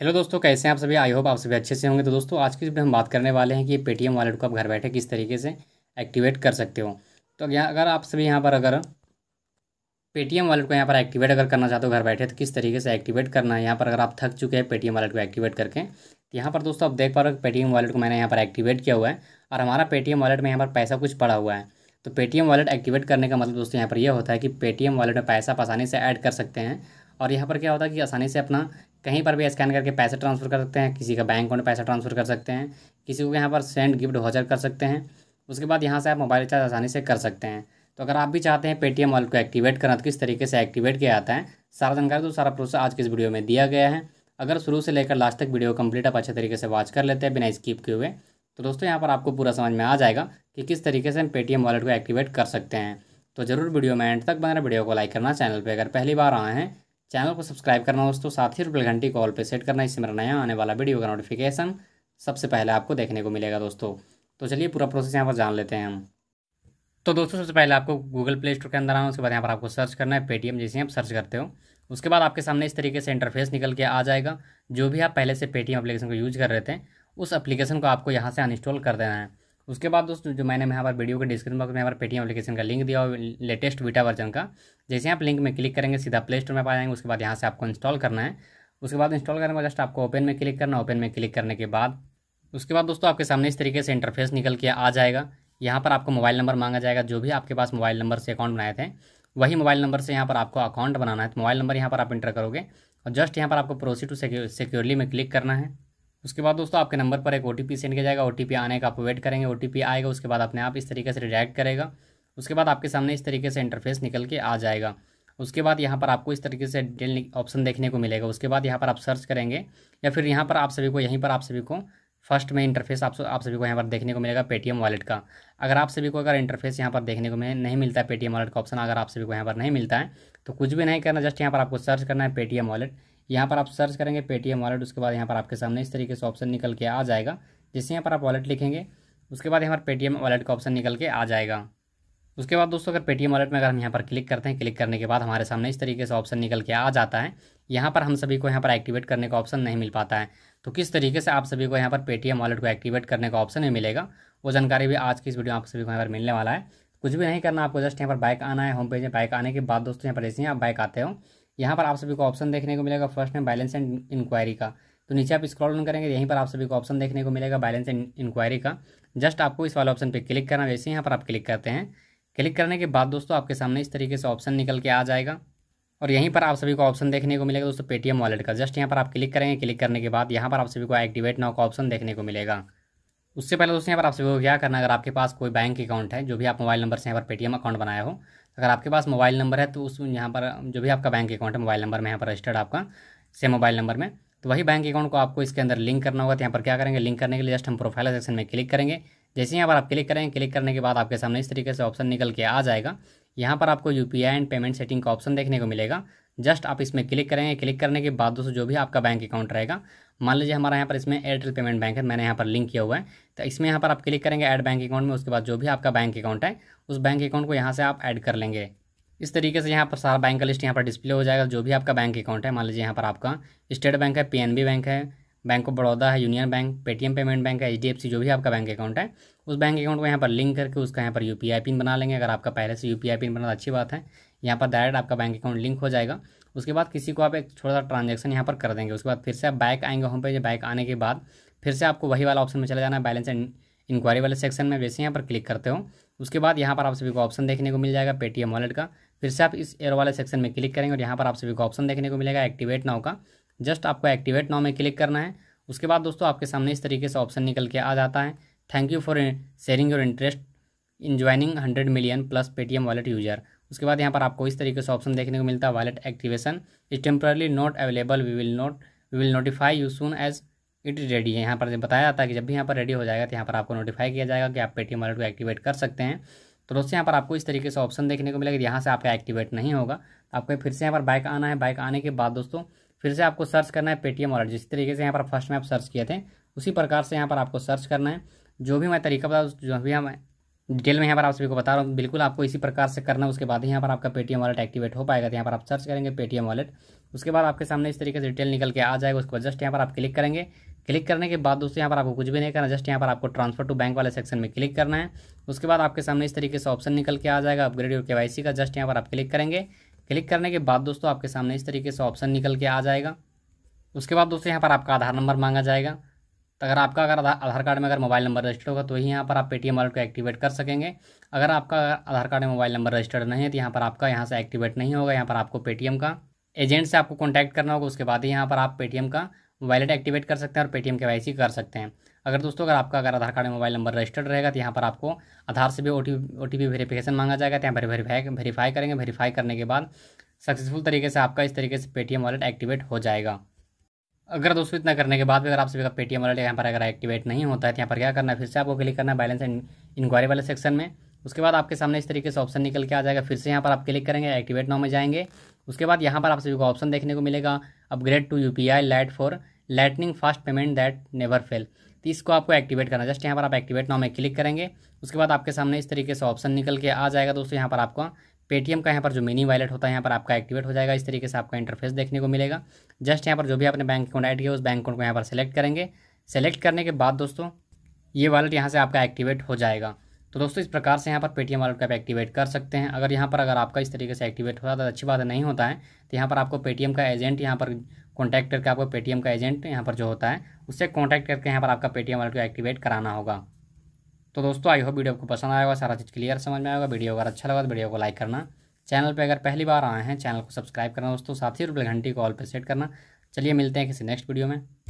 hello दोस्तों कैसे हैं आप सभी आई होप आप सभी अच्छे से होंगे तो दोस्तों आज की वीडियो हम बात करने वाले हैं कि पेटीएम वॉलेट को आप घर बैठे किस तरीके से एक्टिवेट कर सकते हो तो यहाँ अगर आप सभी यहाँ पर अगर पेटीएम वॉलेट को यहाँ पर एक्टिवेट अगर करना चाहते हो घर बैठे तो किस तरीके से एक्टिवेट करना है यहाँ पर अगर आप थक चुके हैं पेटीएम वॉलेट को एक्टिवेट करके तो यहाँ पर दोस्तों आप देख पा रहे हो पेटीएम वॉलेट को मैंने यहाँ पर एक्टिवेट किया हुआ है और हमारा पेटीएम वॉलेट में यहाँ पर पैसा कुछ पड़ा हुआ है तो पेटीएम वॉलेट एक्टिवेट करने का मतलब दोस्तों यहाँ पर यह होता है कि पेटीएम वॉलेट में पैसा आसानी से ऐड कर सकते हैं और यहाँ पर क्या होता है कि आसानी से अपना कहीं पर भी स्कैन करके पैसे ट्रांसफ़र कर सकते हैं किसी का बैंक अकाउंट पैसा ट्रांसफ़र कर सकते हैं किसी को यहाँ पर सेंड गिफ्ट वाचर कर सकते हैं उसके बाद यहाँ से आप मोबाइल रिचार्ज आसानी से कर सकते हैं तो अगर आप भी चाहते हैं पेटीएम मॉल को एक्टिवेट करना तो किस तरीके से एक्टिवेट किया जाता है सारा जानकारी तो सारा प्रोसेस आज के इस वीडियो में दिया गया है अगर शुरू से लेकर लास्ट तक वीडियो कंप्लीट आप अच्छे तरीके से वॉच कर लेते हैं बिना स्किप किए हुए तो दोस्तों यहाँ पर आपको पूरा समझ में आ जाएगा कि किस तरीके से हम पेटीएम वॉलेट को एक्टिवेट कर सकते हैं तो जरूर वीडियो में एंड तक बना वीडियो को लाइक करना चैनल पर अगर पहली बार आए हैं चैनल को सब्सक्राइब करना दोस्तों साथ ही रुपये घंटी कॉल पर सेट करना इससे मेरा नया आने वाला वीडियो का नोटिफिकेशन सबसे पहले आपको देखने को मिलेगा दोस्तों तो चलिए पूरा प्रोसेस यहाँ पर जान लेते हैं हम तो दोस्तों सबसे पहले आपको गूगल प्ले स्टोर के अंदर आना उसके बाद यहाँ पर आपको सर्च करना है पेटीएम जैसे आप सर्च करते हो उसके बाद आपके सामने इस तरीके से इंटरफेस निकल के आ जाएगा जो भी आप पहले से पेटीएम एप्लीकेशन को यूज़ कर रहे थे उस एप्लीकेशन को आपको यहाँ से अनइंस्टॉल कर देना है उसके बाद दोस्तों जो मैंने यहाँ पर वीडियो के डिस्क्रिप्शन बॉक्स में यहाँ पर पेटीएम एप्लीकेशन का लिंक दिया और लेटेस्ट वीटा वर्जन का जैसे आप लिंक में क्लिक करेंगे सीधा प्ले स्टोर में पा जाएंगे उसके बाद यहाँ से आपको इंस्टॉल करना है उसके बाद इंस्टॉल करने के बाद जस्ट आपको ओपन में क्लिक करना ओपन में क्लिक करने के बाद उसके बाद दोस्तों आपके सामने इस तरीके से इंटरफेस निकल के आ जाएगा यहाँ पर आपको मोबाइल नंबर मांगा जाएगा जो भी आपके पास मोबाइल नंबर से अकाउंट बनाए थे वही मोबाइल नंबर से यहाँ पर आपको अकाउंट बनाना है तो मोबाइल नंबर यहाँ पर आप इंटर करोगे और जस्ट यहाँ पर आपको प्रोसी टू सिक्योरली में क्लिक करना है उसके बाद दोस्तों आपके नंबर पर एक ओ सेंड किया जाएगा ओ आने का आप वेट करेंगे ओ आएगा उसके बाद अपने आप इस तरीके से रिडायरेक्ट करेगा उसके बाद आपके सामने इस तरीके से इंटरफेस निकल के आ जाएगा उसके बाद यहाँ पर आपको इस तरीके से डिटेल ऑप्शन देखने को मिलेगा उसके बाद यहाँ पर आप सर्च करेंगे या फिर यहाँ पर आप सभी को यहीं पर आप सभी को फर्स्ट में इंटरफेस आप आप सभी को यहाँ पर देखने को मिलेगा पेटीएम वॉलेट का अगर आप सभी को अगर इंटरफेस यहाँ पर देखने को नहीं मिलता है पेटीएम वॉलेट का ऑप्शन अगर आप सभी को यहाँ पर नहीं मिलता है तो कुछ भी नहीं करना जस्ट यहाँ पर आपको सर्च करना है पेटीएम वॉलेट यहाँ पर आप सर्च करेंगे पेटीएम वॉलेट उसके बाद यहाँ पर आपके सामने इस तरीके से ऑप्शन निकल के आ जाएगा जिससे यहाँ पर आप वॉलेट लिखेंगे उसके बाद यहाँ पर पेटीएम वॉलेट का ऑप्शन निकल के आ जाएगा उसके बाद दोस्तों अगर पेटीएम वॉलेट में अगर हम यहाँ पर क्लिक करते हैं क्लिक करने के बाद हमारे सामने इस तरीके से ऑप्शन निकल के आ जाता है यहाँ पर हम सभी को यहाँ पर एक्टिवेट करने का ऑप्शन नहीं मिल पाता है तो किस तरीके से आप सभी को यहाँ पर पेटीएम वॉलेट को एक्टिवेट करने का ऑप्शन नहीं मिलेगा वो जानकारी भी आज की इस वीडियो में आप सभी को यहाँ पर मिलने वाला है कुछ भी नहीं करना आपको जस्ट यहाँ पर बाइक आना है होम पेज में बाइक आने के बाद दोस्तों यहाँ पर जैसे ही आप बाइक आते हो यहाँ पर आप सभी को ऑप्शन देखने को मिलेगा फर्स्ट में बैलेंस एंड इंक्वायरी का तो नीचे आप स्क्रॉल ऑन करेंगे यहीं पर आप सभी को ऑप्शन देखने को मिलेगा बैलेंस एंड इंक्वायरी का जस्ट आपको इस वाले ऑप्शन पर क्लिक करना वैसे यहाँ पर आप क्लिक करते हैं क्लिक करने के बाद दोस्तों आपके सामने इस तरीके से ऑप्शन निकल के आ जाएगा और यहीं पर आप सभी को ऑप्शन देखने को मिलेगा दोस्तों पेटीएम वॉलेट का जस्ट यहाँ पर आप क्लिक करेंगे क्लिक करने के बाद यहाँ पर आप सभी को एक्टिवेट नाउ का ऑप्शन देखने को मिलेगा उससे पहले दोस्तों यहाँ पर आपसे वो क्या करना अगर आपके पास कोई बैंक अकाउंट है जो भी आप मोबाइल नंबर से यहाँ पर पेटीएम अकाउंट बनाया हो अगर आपके पास मोबाइल नंबर है तो उस यहाँ पर जो भी आपका बैंक अकाउंट है मोबाइल नंबर में यहाँ पर रजिस्टर्ड आपका सेम मोबाइल नंबर में तो वही बैंक अकाउंट को आपको इसके अंदर लिंक करना होगा तो यहाँ पर क्या करेंगे लिंक करने के लिए जस्ट हम प्रोफाइल सेक्शन में क्लिक करेंगे जैसे यहाँ पर आप क्लिक करेंगे क्लिक करने के बाद आपके सामने इस तरीके से ऑप्शन निकल के आ जाएगा यहाँ पर आपको U P I and payment setting का ऑप्शन देखने को मिलेगा जस्ट आप इसमें क्लिक करेंगे क्लिक करने के बाद दोस्तों जो भी आपका बैंक अकाउंट रहेगा मान लीजिए हमारा यहाँ पर इसमें एयरटेल पेमेंट बैंक है मैंने यहाँ पर लिंक किया हुआ है तो इसमें यहाँ पर आप क्लिक करेंगे ऐड बैंक अकाउंट में उसके बाद जो भी आपका बैंक अकाउंट है उस बैंक अकाउंट को यहाँ से आप ऐड कर लेंगे इस तरीके से यहाँ पर सारा बैंक का लिस्ट यहाँ पर डिस्प्ले हो जाएगा जो भी आपका बैंक अकाउंट है मान लीजिए यहाँ पर आपका स्टेट बैंक है पी बैंक है बैंक ऑफ बड़ौदा है Union Bank Paytm Payment Bank है एच जो भी आपका बैंक अकाउंट है उस बैंक अकाउंट को यहाँ पर लिंक करके उसका यहाँ पर यू पिन बना लेंगे अगर आपका पहले से यू पिन बना अच्छी बात है यहाँ पर डायरेक्ट आपका बैंक अकाउंट लिंक हो जाएगा उसके बाद किसी को आप एक छोटा सा ट्रांजेक्शन यहाँ पर कर देंगे उसके बाद फिर से आप बैक आएंगे होम पेज बैक आने के बाद फिर से आपको वही वाला ऑप्शन में चले जाना है बैलेंस एंड इंक्वायरी वाले सेक्शन में वैसे यहाँ पर क्लिक करते हो उसके बाद यहाँ पर आप सभी को ऑप्शन देखने को मिल जाएगा पेटीएम वॉलेट का फिर से आप इस एयर वाले सेक्शन में क्लिक करेंगे और यहाँ पर आप सभी को ऑप्शन देखने को मिलेगा एक्टिवेट नाव का जस्ट आपको एक्टिवेट नाव में क्लिक करना है उसके बाद दोस्तों आपके सामने इस तरीके से ऑप्शन निकल के आ जाता है thank you for sharing your interest in joining hundred million plus Paytm wallet user उसके बाद यहाँ पर आपको इस तरीके से ऑप्शन देखने को मिलता है wallet activation is temporarily not available we will not we will notify you soon as it ready है यहाँ पर बताया जाता है कि जब भी यहाँ पर रेडी हो जाएगा तो यहाँ पर आपको नोटिफाई किया जाएगा कि आप पेटीएम वॉलेट को एक्टिवेट कर सकते हैं तो दोस्तों यहाँ पर आपको इस तरीके से ऑप्शन देखने को मिलेगा यहाँ से आपका एक्टिवेट नहीं होगा आपको फिर से यहाँ पर बाइक आना है बाइक आने के बाद दोस्तों फिर से आपको सर्च करना है पेटीएम वॉलेट जिस तरीके से यहाँ पर फर्स्ट में आप सर्च किए थे उसी प्रकार से यहाँ पर आपको सर्च करना है जो भी मैं तरीका बताऊँ जो भी हम डिटेल में यहाँ पर आप सभी को बता रहा हूँ बिल्कुल आपको इसी प्रकार से करना उसके बाद ही यहाँ पर आपका पेटीएम वॉलेट एक्टिवेट हो पाएगा तो यहाँ पर आप सर्च करेंगे पेटीएम वॉलेट उसके बाद आपके सामने इस तरीके से डिटेल निकल के आ जाएगा उसके बाद जस्ट यहाँ पर आप क्लिक करेंगे क्लिक करने के बाद दोस्तों यहाँ पर आपको कुछ भी नहीं करना जस्ट यहाँ पर आपको ट्रांसफर टू बैंक वाले सेक्शन में क्लिक करना है उसके बाद आपके सामने इस तरीके से ऑप्शन निकल के आ जाएगा अपग्रेड और के का जस्ट यहाँ पर आप क्लिक करेंगे क्लिक करने के बाद दोस्तों आपके सामने इस तरीके से ऑप्शन निकल के आ जाएगा उसके बाद दोस्तों यहाँ पर आपका आधार नंबर मांगा जाएगा अगर आपका अगर आधार कार्ड में अगर मोबाइल नंबर रजिस्टर्ड होगा तो ही यहाँ पर आप पेटीएम वॉलेट को एक्टिवेट कर सकेंगे अगर आपका आधार कार्ड में मोबाइल नंबर रजिस्टर्ड नहीं है तो यहाँ पर आपका यहाँ से एक्टिवेट नहीं होगा यहाँ पर आपको पेटीएम का एजेंट से आपको कॉन्टैक्ट करना होगा उसके बाद ही यहाँ पर आप पेटीएम का वॉलेट एक्टिवेट कर सकते हैं और पेटीएम के कर सकते हैं अगर दोस्तों अगर आपका अगर आधार कार्ड में मोबाइल नंबर रजिस्टर्ड रहेगा तो यहाँ पर आपको आधार से भी ओ टी वेरीफिकेशन मांगा जाएगा तो यहाँ पर वेरीफाई वेरीफाई करेंगे वेरीफाई करने के बाद सक्सेसफुल तरीके से आपका इस तरीके से पेटीएम वॉलेट एक्टिवेट हो जाएगा अगर दोस्तों इतना करने के बाद भी अगर आप सभी का पेटीएम वाले यहाँ पर अगर एक्टिवेट नहीं होता है तो यहाँ पर क्या करना है फिर से आपको क्लिक करना है बैलेंस एंड इंक्वायरी वाले सेक्शन में उसके बाद आपके सामने इस तरीके से ऑप्शन निकल के आ जाएगा फिर से यहाँ पर आप क्लिक करेंगे एक्टिवेट नाव में जाएंगे उसके बाद यहाँ पर आप सभी को ऑप्शन देखने को मिलेगा upgrade to U P I for lightning fast payment that never fail तो इसको आपको एक्टिवेट करना जस्ट यहाँ पर आप एक्टिवेट नाउ में क्लिक करेंगे उसके बाद आपके सामने इस तरीके से ऑप्शन निकल के आ जाएगा दोस्तों यहाँ पर आपको पेटीएम का यहाँ पर जो मिनी वॉलेट होता है यहाँ पर आपका एक्टिवेट हो जाएगा इस तरीके से आपका इंटरफेस देखने को मिलेगा जस्ट यहाँ पर जो भी आपने बैंक अकाउंट ऐड किया उस बैंक अकाउंट को यहाँ पर सेलेक्ट करेंगे सेलेक्ट करने के बाद दोस्तों ये वॉलेट यहाँ से आपका एक्टिवेट हो जाएगा तो दोस्तों इस प्रकार से यहाँ पर पेटीएम वॉलेट का आप एक्टिवेट कर सकते हैं अगर यहाँ पर अगर आपका इस तरीके से एक्टिवेट हो है तो अच्छी बात नहीं होता है तो यहाँ पर आपको पेटीएम का एजेंट यहाँ पर कॉन्टैक्ट करके आपको पेटीएम का एजेंट यहाँ पर जो होता है उससे कॉन्टैक्ट करके यहाँ पर आपका पेटीएम वॉलेट को एक्टिवेट कराना होगा तो दोस्तों आई होप वीडियो आपको पसंद आएगा सारा चीज़ क्लियर समझ में आएगा वीडियो अगर अच्छा लगा तो वीडियो को लाइक करना चैनल पे अगर पहली बार आए हैं चैनल को सब्सक्राइब करना दोस्तों साथ ही रुपये घंटी कॉल पर सेट करना चलिए मिलते हैं किसी नेक्स्ट वीडियो में